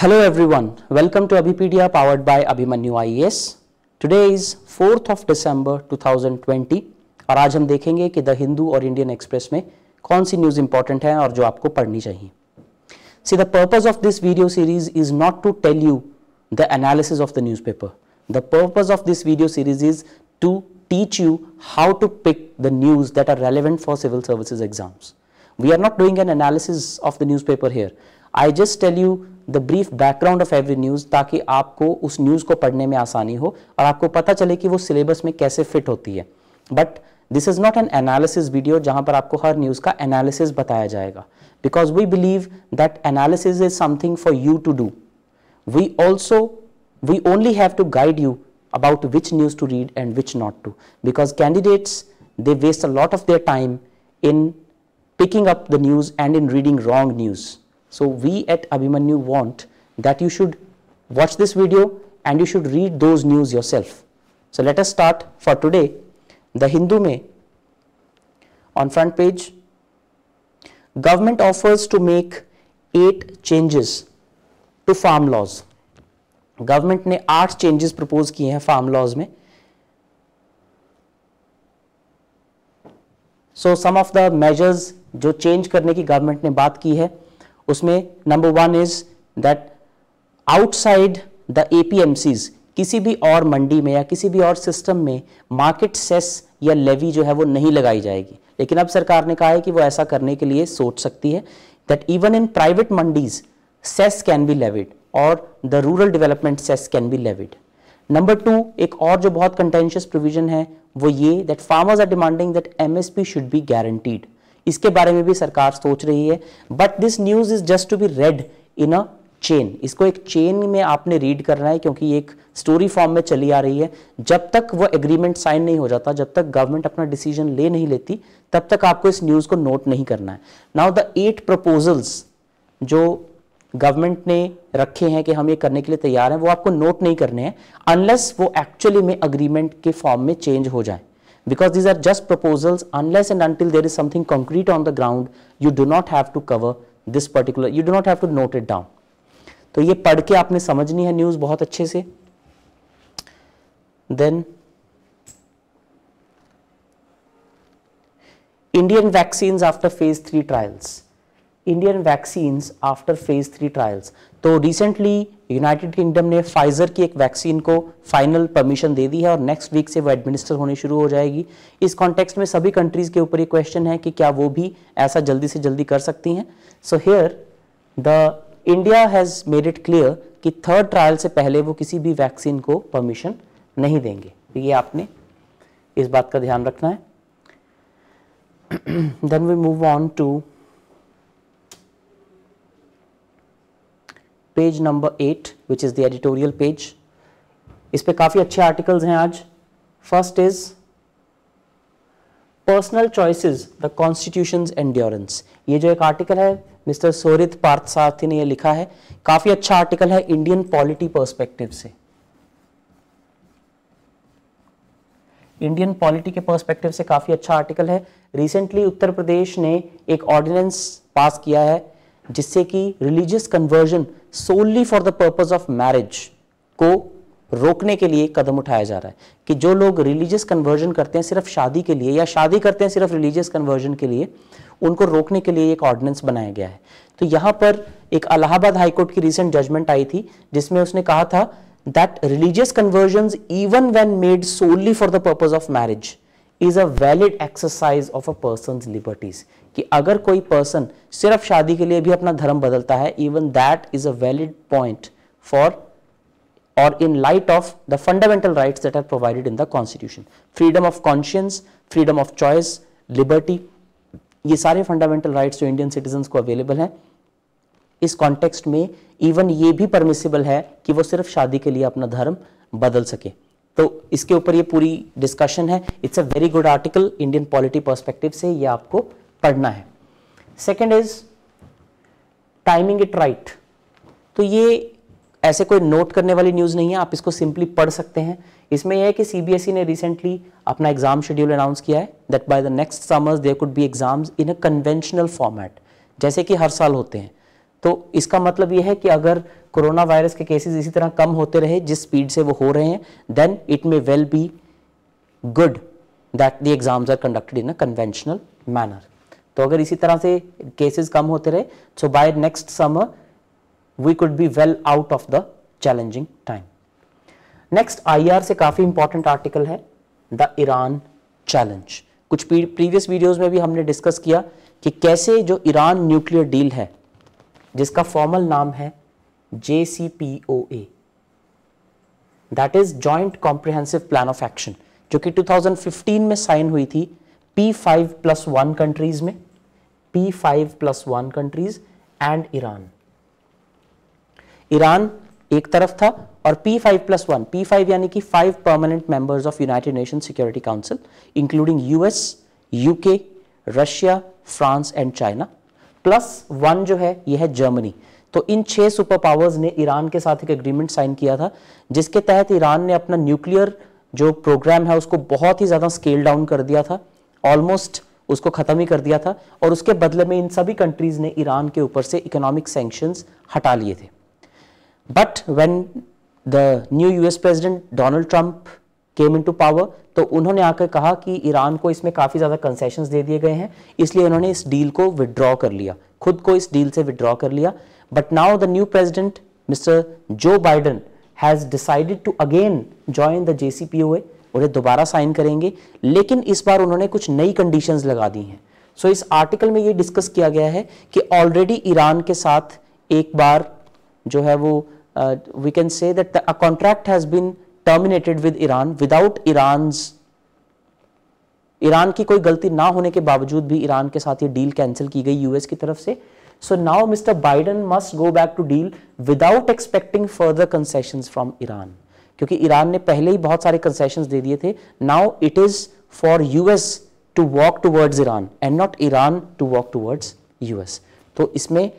Hello everyone welcome to Abhipedia powered by Abhimanyu IES. Today is fourth of December 2020 और आज हम देखेंगे कि द हिंदू और इंडियन एक्सप्रेस में कौन सी न्यूज़ इंपॉर्टेंट है और जो आपको पढ़नी चाहिए see the purpose of this video series is not to tell you the analysis of the newspaper the purpose of this video series is to teach you how to pick the news that are relevant for civil services exams We are not doing an analysis of the newspaper here. I just tell you the brief background of every news ताकि आपको उस news को पढ़ने में आसानी हो और आपको पता चले कि वो syllabus में कैसे fit होती है. But this is not an analysis video जहाँ पर आपको हर news का analysis बताया जाएगा. Because we believe that analysis is something for you to do. We also we only have to guide you about which news to read and which not to. Because candidates they waste a lot of their time in picking up the news and in reading wrong news. So we at Abhimanyu want that you should watch this video and you should read those news yourself. So let us start for today. The Hindu May on front page. Government offers to make 8 changes to farm laws. Government ne eight changes propose किए हैं farm laws so some of the measures जो change करने की government ने बात की है उसमें number one is that outside the APMCs किसी भी और मंडी में या किसी भी और सिस्टम में मार्केट सेस या लेवी जो है वो नहीं लगाई जाएगी लेकिन अब सरकार ने कहा है कि वो ऐसा करने के लिए सोच सकती है that even in private mandis cess can be levied और the rural development cess can be levied number two एक और जो बहुत कंटेंशियस प्रोविजन है वो ये that farmers are demanding that MSP should be guaranteed इसके बारे में भी सरकार सोच रही है but this news is just to be read in a chain इसको एक चेन में आपने रीड करना है क्योंकि एक स्टोरी फॉर्म में चली आ रही है जब तक वो एग्रीमेंट साइन नहीं हो जाता जब तक गवर्नमेंट अपना डिसीजन ले नहीं लेती तब तक आपको इस न्यूज़ को नोट नहीं करना है नाउ द एट प्रपोजल्स जो गवर्नमेंट ने रखे हैं कि हम ये करने के लिए तैयार हैं वो आपको नोट नहीं करने हैं अनलेस वो एक्चुअली में अग्रीमेंट के फॉर्म में चेंज हो जाए because these are just proposals unless and until there is something concrete on the ground you do not have to cover this particular you do not have to note it down तो ये पढ़ के आपने समझनी है news बहुत अच्छे से then Indian vaccine after phase three trials Indian vaccine after phase three trials तो रिसेंटली यूनाइटेड किंगडम ने फाइजर की एक वैक्सीन को फाइनल परमिशन दे दी है और नेक्स्ट वीक से वो एडमिनिस्टर होनी शुरू हो जाएगी इस कॉन्टेक्स्ट में सभी कंट्रीज़ के ऊपर ये क्वेश्चन है कि क्या वो भी ऐसा जल्दी से जल्दी कर सकती हैं so here the India has made it clear कि थर्ड ट्रायल से पहले वो किसी भी वैक्सीन को परमिशन नहीं देंगे तो ये आपने इस बात का ध्यान रखना है then we move on to page number eight which is the editorial page इस पे काफ़ी अच्छे आर्टिकल्स हैं आज first is personal choices the constitution endurance ये जो एक आर्टिकल है मिस्टर सोरित पार्थ पार्थसारथी ने ये लिखा है काफ़ी अच्छा आर्टिकल है इंडियन पॉलिटी पर्सपेक्टिव से इंडियन पॉलिटी के पर्सपेक्टिव से काफ़ी अच्छा आर्टिकल है रिसेंटली उत्तर प्रदेश ने एक ऑर्डिनेंस पास किया है जिससे कि religious conversion solely for the purpose of marriage को रोकने के लिए कदम उठाया जा रहा है कि जो लोग रिलीजियस कन्वर्जन करते हैं सिर्फ शादी के लिए या शादी करते हैं सिर्फ रिलीजियस कन्वर्जन के लिए उनको रोकने के लिए एक ऑर्डिनेंस बनाया गया है तो यहाँ पर एक अलाहाबाद हाईकोर्ट की रिसेंट जजमेंट आई थी जिसमें उसने कहा था that religious conversion even when made solely for the purpose of marriage is a valid exercise of a person liberties कि अगर कोई पर्सन सिर्फ शादी के लिए भी अपना धर्म बदलता है even that is a valid point for और in light of the fundamental rights that are provided in the constitution freedom of conscience freedom of choice liberty ये सारे फंडामेंटल राइट्स जो इंडियन सिटीजन को अवेलेबल हैं इस context में even ये भी परमिसिबल है कि वो सिर्फ शादी के लिए अपना धर्म बदल सके तो इसके ऊपर ये पूरी डिस्कशन है it's a very good article Indian polity perspective से ये आपको पढ़ना है second is timing it right तो ये ऐसे कोई नोट करने वाली न्यूज़ नहीं है आप इसको सिंपली पढ़ सकते हैं इसमें यह है कि सीबीएसई e ने रिसेंटली अपना एग्जाम शेड्यूल अनाउंस किया है that by the next summers there could be exams in a conventional format जैसे कि हर साल होते हैं तो इसका मतलब यह है कि अगर कोरोना वायरस के केसेस इसी तरह कम होते रहे जिस स्पीड से वो हो रहे हैं then it may well be good that the exams are conducted in a conventional manner तो अगर इसी तरह से केसेस कम होते रहे so by next summer we could be well out of the challenging time next IR से काफ़ी इंपॉर्टेंट आर्टिकल है द ईरान चैलेंज कुछ प्रीवियस वीडियोस में भी हमने डिस्कस किया कि कैसे जो ईरान न्यूक्लियर डील है जिसका फॉर्मल नाम है J C P O A that is joint comprehensive plan of action जो कि 2015 में साइन हुई थी P five plus one countries में P5 plus one countries and Iran Iran एक तरफ था और P5 five plus one P यानी कि five permanent members of United Nation Security Council including US UK Russia France and China plus one जो है यह है जर्मनी तो इन छह सुपर पावर्स ने ईरान के साथ एक एग्रीमेंट साइन किया था जिसके तहत ईरान ने अपना न्यूक्लियर जो प्रोग्राम है उसको बहुत ही ज़्यादा स्केल डाउन कर दिया था ऑलमोस्ट उसको ख़त्म ही कर दिया था और उसके बदले में इन सभी कंट्रीज़ ने ईरान के ऊपर से इकोनॉमिक सेंक्शंस हटा लिए थे but when the new US president Donald Trump came into power तो उन्होंने आकर कहा कि ईरान को इसमें काफ़ी ज़्यादा कंसेशन दे दिए गए हैं इसलिए उन्होंने इस डील को विदड्रॉ कर लिया खुद को इस डील से विदड्रॉ कर लिया but now the new president mister Joe Biden has decided to again join the J C P O A उन्हें दोबारा साइन करेंगे लेकिन इस बार उन्होंने कुछ नई कंडीशंस लगा दी हैं सो so, इस आर्टिकल में ये डिस्कस किया गया है कि ऑलरेडी ईरान के साथ एक बार जो है वो we can say that a contract has been terminated with Iran without Iran Iran की कोई गलती ना होने के बावजूद भी ईरान के साथ ये डील कैंसिल की गई यूएस की तरफ से so now mister Biden must go back to deal without expecting further concession from Iran क्योंकि ईरान ने पहले ही बहुत सारे कंसेशन दे दिए थे now it is for US to walk towards Iran and not Iran to walk towards US तो इसमें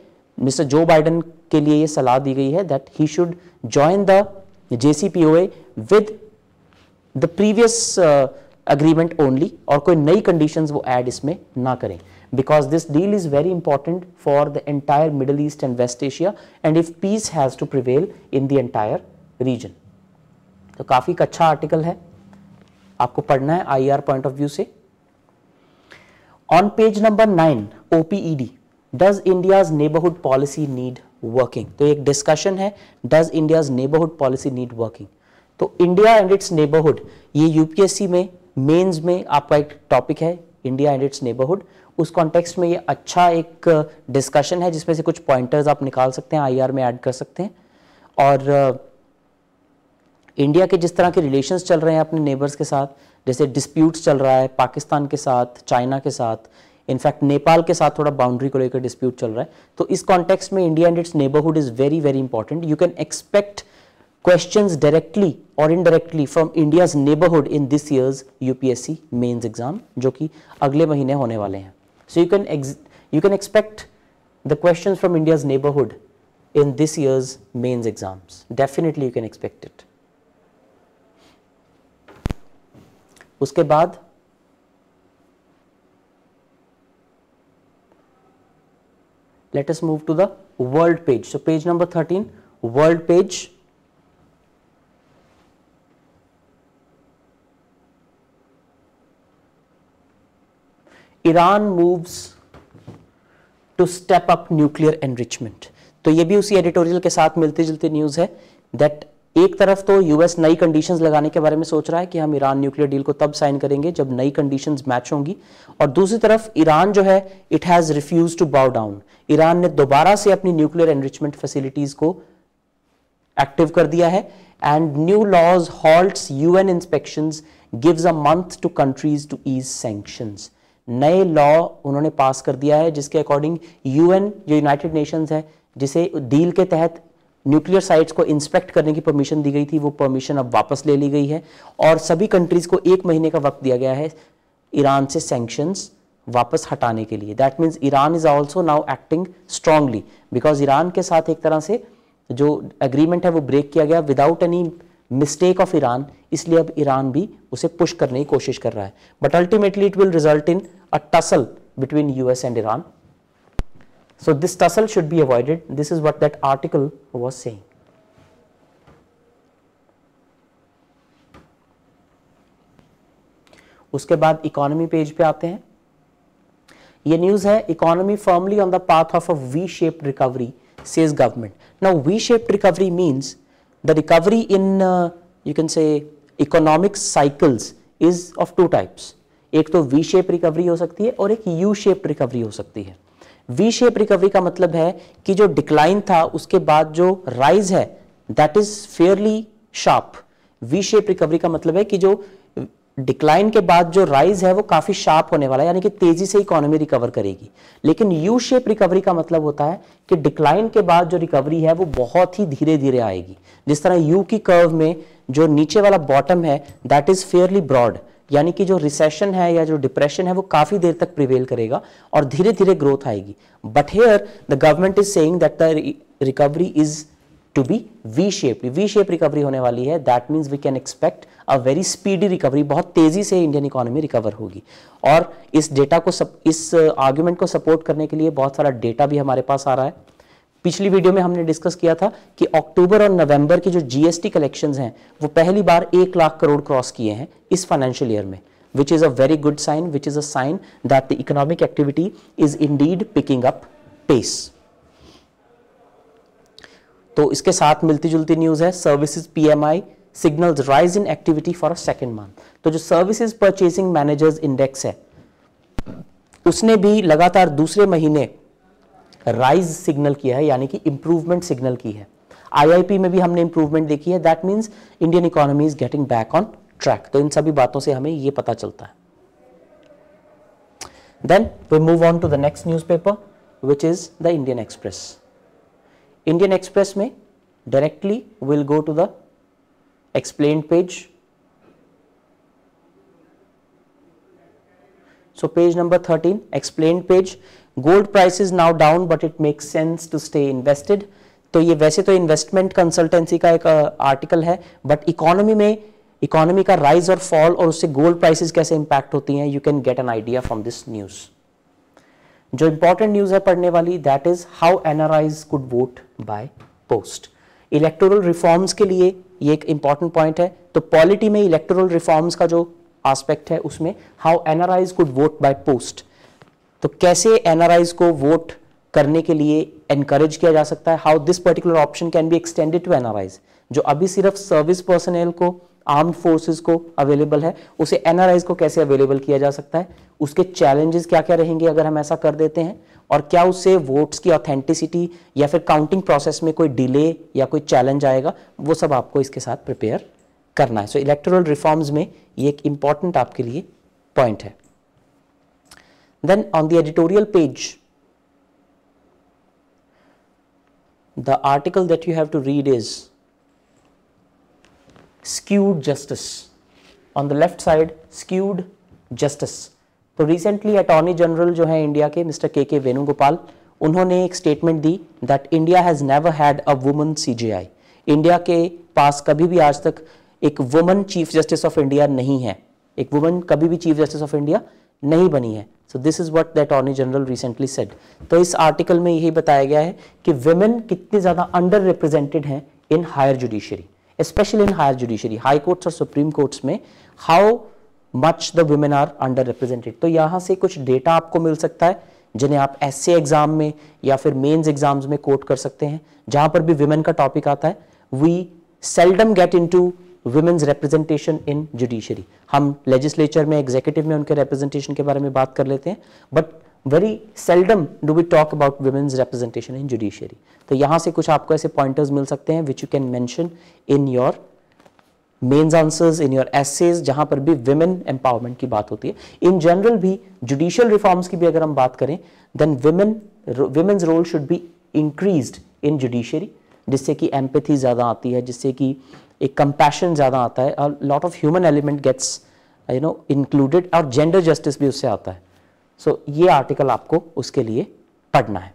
मिस्टर जो बाइडन के लिए ये सलाह दी गई है that he should join the JCPOA with the previous agreement only और कोई नई कंडीशन वो एड इसमें ना करें because this deal is very important for the entire middle east and west Asia and if peace has to prevail in the entire region तो काफ़ी अच्छा आर्टिकल है आपको पढ़ना है आईआर पॉइंट ऑफ व्यू से on page number nine op-ed does India's neighbourhood policy need working तो एक डिस्कशन है does India's neighbourhood policy need working तो इंडिया एंड इट्स नेबरहुड ये यूपीएससी में मेंस में आपका एक टॉपिक है इंडिया एंड इट्स नेबरहुड उस कॉन्टेक्स्ट में ये अच्छा एक डिस्कशन है जिसमें से कुछ पॉइंटर्स आप निकाल सकते हैं आईआर में ऐड कर सकते हैं और इंडिया के जिस तरह के रिलेशंस चल रहे हैं अपने नेबर्स के साथ जैसे डिस्प्यूट्स चल रहा है पाकिस्तान के साथ चाइना के साथ इनफैक्ट नेपाल के साथ थोड़ा बाउंड्री को लेकर डिस्प्यूट चल रहा है तो इस कॉन्टेक्स्ट में India and its neighbourhood is very very important you can expect question directly और indirectly from India's neighbourhood in this years U P S C mains exam जो कि अगले महीने होने वाले हैं so you can you can expect the question from India's neighbourhood in this years mains exams definitely you can expect it उसके बाद let us move to the world page so page number thirteen world page Iran moves to step up nuclear enrichment तो ये भी उसी editorial के साथ मिलती जुलती न्यूज है दैट एक तरफ तो यूएस नई कंडीशंस लगाने के बारे में सोच रहा है कि हम ईरान न्यूक्लियर डील को तब साइन करेंगे जब नई कंडीशंस मैच होंगी और दूसरी तरफ ईरान जो है it has refuse to bow down Iran ने दोबारा से अपनी न्यूक्लियर एनरिचमेंट फैसिलिटीज को एक्टिव कर दिया है and new laws halt UN inspection gives a month to countries to ease sanction नए लॉ उन्होंने पास कर दिया है जिसके अकॉर्डिंग यूएन जो यूनाइटेड नेशंस है जिसे डील के तहत न्यूक्लियर साइट्स को इंस्पेक्ट करने की परमिशन दी गई थी वो परमिशन अब वापस ले ली गई है और सभी कंट्रीज़ को एक महीने का वक्त दिया गया है ईरान से सेंक्शंस वापस हटाने के लिए that means Iran is also now acting strongly because Iran के साथ एक तरह से जो एग्रीमेंट है वो ब्रेक किया गया without any mistake of Iran इसलिए अब ईरान भी उसे पुश करने की कोशिश कर रहा है but ultimately it will result in a tussle between US and Iran So this tussle should be avoided. This is what that article was saying. उसके बाद इकोनॉमी पेज पे आते हैं ये न्यूज है economy firmly on the path of a V shaped recovery says government now V shaped recovery means the recovery in you can say economic cycles is of two types एक तो we shape recovery हो सकती है और एक U shape recovery हो सकती है वी शेप रिकवरी का मतलब है कि जो डिक्लाइन था उसके बाद जो राइज है that is fairly sharp V shape recovery का मतलब है कि जो डिक्लाइन के बाद जो राइज है वो काफी शार्प होने वाला है यानी कि तेजी से इकोनॉमी रिकवर करेगी लेकिन यू शेप रिकवरी का मतलब होता है कि डिक्लाइन के बाद जो रिकवरी है वो बहुत ही धीरे धीरे आएगी जिस तरह यू की कर्व में जो नीचे वाला बॉटम है दैट इज फेयरली ब्रॉड यानी कि जो रिसेशन है या जो डिप्रेशन है वो काफ़ी देर तक प्रिवेल करेगा और धीरे धीरे ग्रोथ आएगी but here the government is saying that the recovery is to be V shape V shape recovery होने वाली है that means we can expect a very speedy recovery बहुत तेजी से इंडियन इकोनॉमी रिकवर होगी और इस डेटा को सप इस आर्ग्यूमेंट को सपोर्ट करने के लिए बहुत सारा डेटा भी हमारे पास आ रहा है पिछली वीडियो में हमने डिस्कस किया था कि अक्टूबर और नवंबर के जो जीएसटी कलेक्शंस हैं वो पहली बार एक लाख करोड़ क्रॉस किए हैं इस फाइनेंशियल ईयर में which is a very good sign which is a sign that the economic activity is in picking up pace तो इसके साथ मिलती जुलती न्यूज़ है services PMI signal rise in activity for a second month तो जो services purchasing managers index है उसने भी लगातार दूसरे महीने राइज सिग्नल किया है यानी कि इंप्रूवमेंट सिग्नल की है आईआईपी में भी हमने इंप्रूवमेंट देखी है that means Indian economy is getting back on track तो इन सभी बातों से हमें यह पता चलता है then we move on to the next newspaper which is the Indian Express Indian Express में directly will go to the explain page So page number 13, explained page. Gold price is now down but it makes sense to stay invested. तो ये वैसे तो investment consultancy का एक article है but economy में economy का राइज और फॉल और उससे गोल्ड प्राइसेस कैसे इंपैक्ट होती हैं you can get an idea from this news जो इंपॉर्टेंट न्यूज़ है पढ़ने वाली that is how NRIs could vote by post electoral reforms के लिए ये एक इंपॉर्टेंट पॉइंट है तो पॉलिटी में इलेक्टोरल रिफॉर्म्स का जो आस्पेक्ट है उसमें how NRIs could vote by post तो कैसे एनआरआईज को वोट करने के लिए एनकरेज किया जा सकता है how this particular option can be extended to NRIs जो अभी सिर्फ सर्विस पर्सनल को आर्म्ड फोर्सेस को अवेलेबल है उसे एनआरआईज को कैसे अवेलेबल किया जा सकता है उसके चैलेंजेस क्या क्या रहेंगे अगर हम ऐसा कर देते हैं और क्या उससे वोट्स की ऑथेंटिसिटी या फिर काउंटिंग प्रोसेस में कोई डिले या कोई चैलेंज आएगा वो सब आपको इसके साथ प्रिपेयर करना है सो इलेक्टोरल रिफॉर्म्स में ये एक इंपॉर्टेंट आपके लिए पॉइंट है then on the editorial page the article that you have to read is skewed justice on the left side skewed justice तो रिसेंटली अटॉर्नी जनरल जो है इंडिया के मिस्टर के के वेणुगोपाल उन्होंने एक स्टेटमेंट दी that India has never had a woman CJI India के पास कभी भी आज तक एक woman chief justice of India नहीं है एक वुमन कभी भी चीफ जस्टिस ऑफ इंडिया नहीं बनी है so this is what the attorney general recently said तो इस आर्टिकल में यही बताया गया है कि वेमेन कितने ज़्यादा अंडर रिप्रेजेंटेड हैं in higher judiciary specially in higher judiciary high courts और सुप्रीम कोर्ट्स में how much the women are under represented तो यहां से कुछ डेटा आपको मिल सकता है जिन्हें आप ऐसे एग्जाम में या फिर मेन्स एग्जाम्स में कोट कर सकते हैं जहां पर भी वुमेन का टॉपिक आता है we seldom get into women's representation in judiciary हम लेजिस्लेचर में एग्जीक्यूटिव में उनके रिप्रेजेंटेशन के बारे में बात कर लेते हैं but very seldom do we talk about women's representation in judiciary तो यहाँ से कुछ आपको ऐसे पॉइंटर्स मिल सकते हैं which you can mention in your mains answers in your essays जहां पर भी वुमेन एम्पावरमेंट की बात होती है इन जनरल भी जुडिशियल रिफॉर्म्स की भी अगर हम बात करें then women women's role should be increase in judiciary जिससे कि एम्पथी ज़्यादा आती है जिससे कि एक कंपैशन ज़्यादा आता है और lot of human element gets you know included और जेंडर जस्टिस भी उससे आता है सो so, ये आर्टिकल आपको उसके लिए पढ़ना है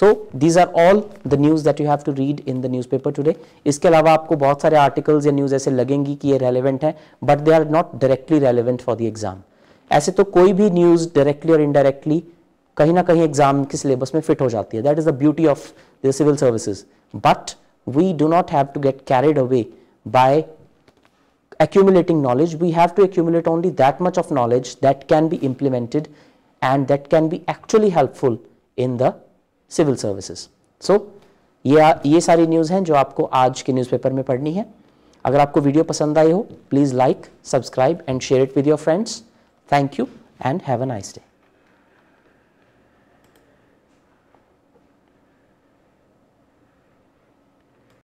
so these are all the news that you have to read in the newspaper today इसके अलावा आपको बहुत सारे आर्टिकल्स या न्यूज़ ऐसे लगेंगी कि ये रेलिवेंट हैं but they are not directly relevant for the exam ऐसे तो कोई भी न्यूज़ डायरेक्टली और इनडायरेक्टली कहीं ना कहीं एग्जाम के सिलेबस में फिट हो जाती है that is the beauty of the civil services but we do not have to get carried away by accumulating knowledge we have to accumulate only that much of knowledge that can be implemented and that can be actually helpful in the civil services so ये ये सारी news हैं जो आपको आज के newspaper में पढ़नी है अगर आपको वीडियो पसंद आई हो please like subscribe and share it with your friends thank you and have a nice day